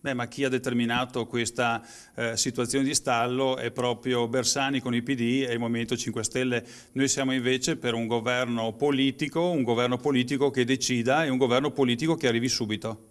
Beh, ma chi ha determinato questa eh, situazione di stallo è proprio Bersani con il PD e il Movimento 5 Stelle. Noi siamo invece per un governo politico, un governo politico che decida e un governo politico che arrivi subito.